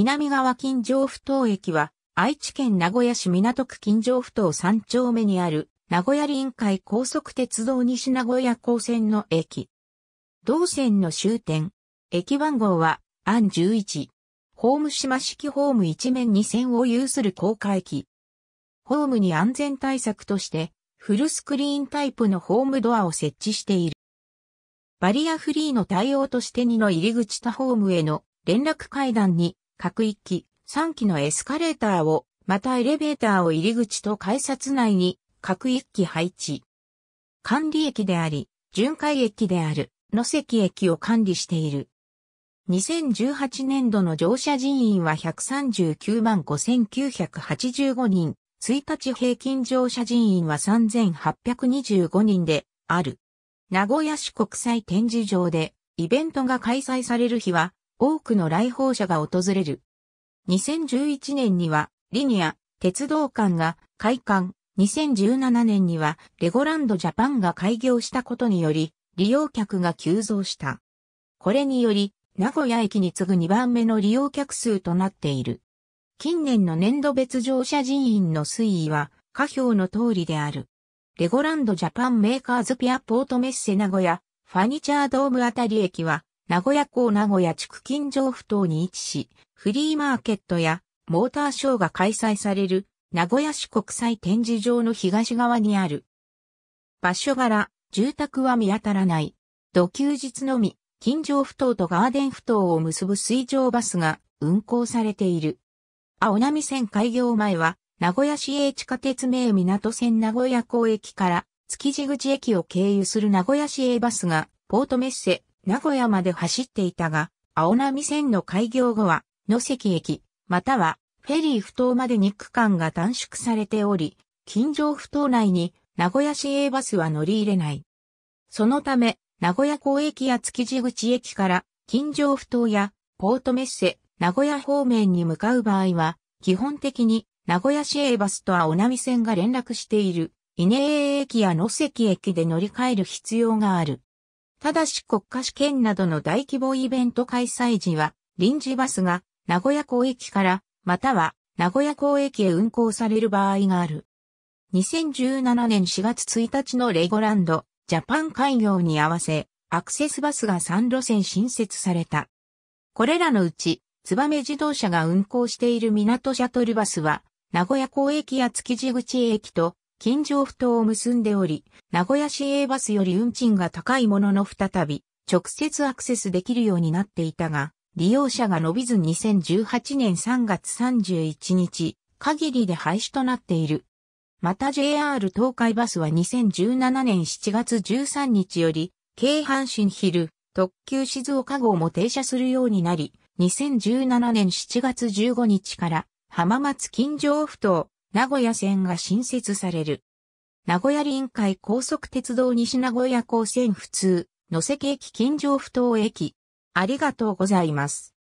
南側金城不頭駅は、愛知県名古屋市港区金城不頭3丁目にある、名古屋臨海高速鉄道西名古屋高線の駅。同線の終点。駅番号は、案11。ホーム島式ホーム一面2線を有する高架駅。ホームに安全対策として、フルスクリーンタイプのホームドアを設置している。バリアフリーの対応として2の入り口多ホームへの連絡階段に各1機、3機のエスカレーターを、またエレベーターを入り口と改札内に各1機配置。管理駅であり、巡回駅である野関駅を管理している。2018年度の乗車人員は139万5985人、1日平均乗車人員は3825人である。名古屋市国際展示場でイベントが開催される日は多くの来訪者が訪れる。2011年には、リニア、鉄道館が開館。2017年には、レゴランドジャパンが開業したことにより、利用客が急増した。これにより、名古屋駅に次ぐ2番目の利用客数となっている。近年の年度別乗車人員の推移は、下表の通りである。レゴランドジャパンメーカーズピアポートメッセ名古屋、ファニチャードームあたり駅は、名古屋港名古屋地区近城不等に位置し、フリーマーケットやモーターショーが開催される名古屋市国際展示場の東側にある。場所柄、住宅は見当たらない。土休日のみ、近城不等とガーデン不等を結ぶ水上バスが運行されている。青波線開業前は、名古屋市営地下鉄名港線名古屋港駅から築地口駅を経由する名古屋市営バスが、ポートメッセ、名古屋まで走っていたが、青波線の開業後は、野関駅、または、フェリー不当までに区間が短縮されており、近城不当内に名古屋市営バスは乗り入れない。そのため、名古屋港駅や築地口駅から近城不当やポートメッセ、名古屋方面に向かう場合は、基本的に名古屋市営バスとは尾波線が連絡している、稲栄駅や野関駅で乗り換える必要がある。ただし国家試験などの大規模イベント開催時は、臨時バスが名古屋港駅から、または名古屋港駅へ運行される場合がある。2017年4月1日のレゴランド、ジャパン開業に合わせ、アクセスバスが3路線新設された。これらのうち、め自動車が運行している港シャトルバスは、名古屋港駅や築地口駅と近城不頭を結んでおり、名古屋市営バスより運賃が高いものの再び、直接アクセスできるようになっていたが、利用者が伸びず2018年3月31日、限りで廃止となっている。また JR 東海バスは2017年7月13日より、京阪神昼、特急静岡号も停車するようになり、2017年7月15日から、浜松近城不頭、名古屋線が新設される。名古屋臨海高速鉄道西名古屋高線普通、野瀬駅近城不等駅。ありがとうございます。